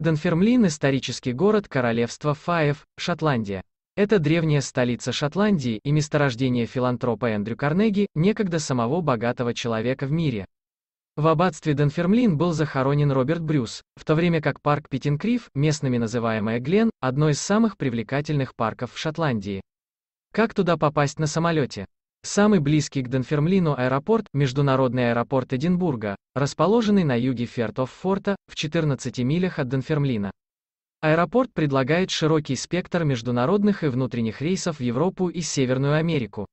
Данфермлин — исторический город королевства Фаев, Шотландия. Это древняя столица Шотландии и месторождение филантропа Эндрю Карнеги, некогда самого богатого человека в мире. В аббатстве Данфермлин был захоронен Роберт Брюс, в то время как парк Питтинкриф, местными называемая Глен, одно из самых привлекательных парков в Шотландии. Как туда попасть на самолете? Самый близкий к Денфермлину аэропорт – международный аэропорт Эдинбурга, расположенный на юге Фертов-Форта, в 14 милях от Денфермлина. Аэропорт предлагает широкий спектр международных и внутренних рейсов в Европу и Северную Америку.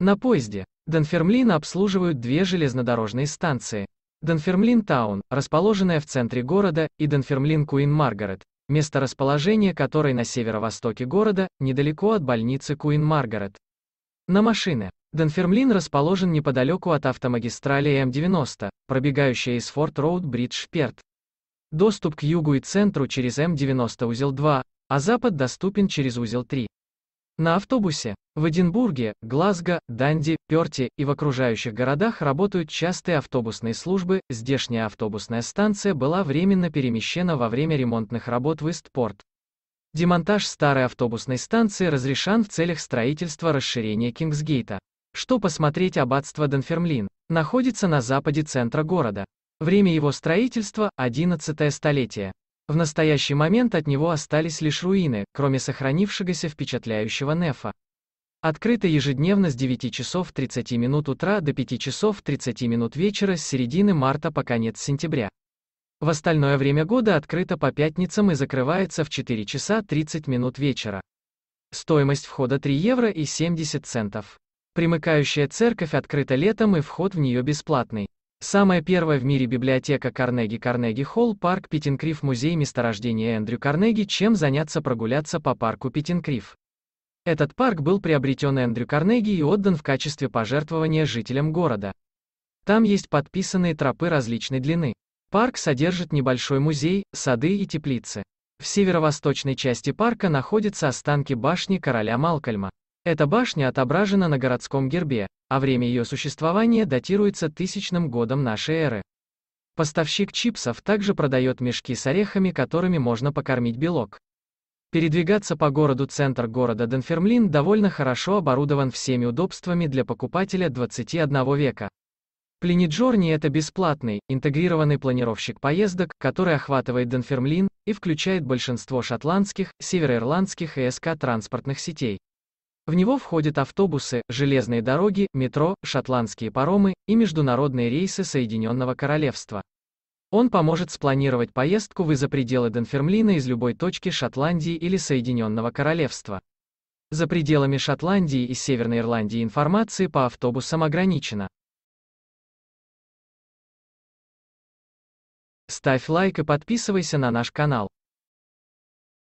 На поезде Денфермлин обслуживают две железнодорожные станции. Денфермлин Таун, расположенная в центре города, и Денфермлин Куин Маргарет, место расположения которой на северо-востоке города, недалеко от больницы Куин Маргарет. На машины. Данфермлин расположен неподалеку от автомагистрали М-90, пробегающая из Форт-Роуд Бридж Перт. Доступ к югу и центру через М-90 узел 2, а запад доступен через узел 3. На автобусе. В Эдинбурге, Глазго, Данди, Перте и в окружающих городах работают частые автобусные службы, здешняя автобусная станция была временно перемещена во время ремонтных работ в Истпорт. Демонтаж старой автобусной станции разрешен в целях строительства расширения Кингсгейта что посмотреть аббатство Донфермлин, находится на западе центра города. Время его строительства – 11 столетие. В настоящий момент от него остались лишь руины, кроме сохранившегося впечатляющего нефа. Открыто ежедневно с 9 часов 30 минут утра до 5 часов 30 минут вечера с середины марта по конец сентября. В остальное время года открыто по пятницам и закрывается в 4 часа 30 минут вечера. Стоимость входа 3 евро и 70 центов. Примыкающая церковь открыта летом и вход в нее бесплатный. Самая первая в мире библиотека Карнеги Карнеги Холл, парк Петтенкриф, музей месторождения Эндрю Карнеги, чем заняться прогуляться по парку Петтенкриф. Этот парк был приобретен Эндрю Карнеги и отдан в качестве пожертвования жителям города. Там есть подписанные тропы различной длины. Парк содержит небольшой музей, сады и теплицы. В северо-восточной части парка находятся останки башни короля Малкольма. Эта башня отображена на городском гербе, а время ее существования датируется тысячным годом нашей эры. Поставщик чипсов также продает мешки с орехами, которыми можно покормить белок. Передвигаться по городу центр города Денфермлин довольно хорошо оборудован всеми удобствами для покупателя 21 века. Плениджорни – это бесплатный, интегрированный планировщик поездок, который охватывает Денфермлин и включает большинство шотландских, североирландских и СК транспортных сетей. В него входят автобусы, железные дороги, метро, шотландские паромы и международные рейсы Соединенного Королевства. Он поможет спланировать поездку вы за пределы Денфермлина из любой точки Шотландии или Соединенного Королевства. За пределами Шотландии и Северной Ирландии информации по автобусам ограничена. Ставь лайк и подписывайся на наш канал.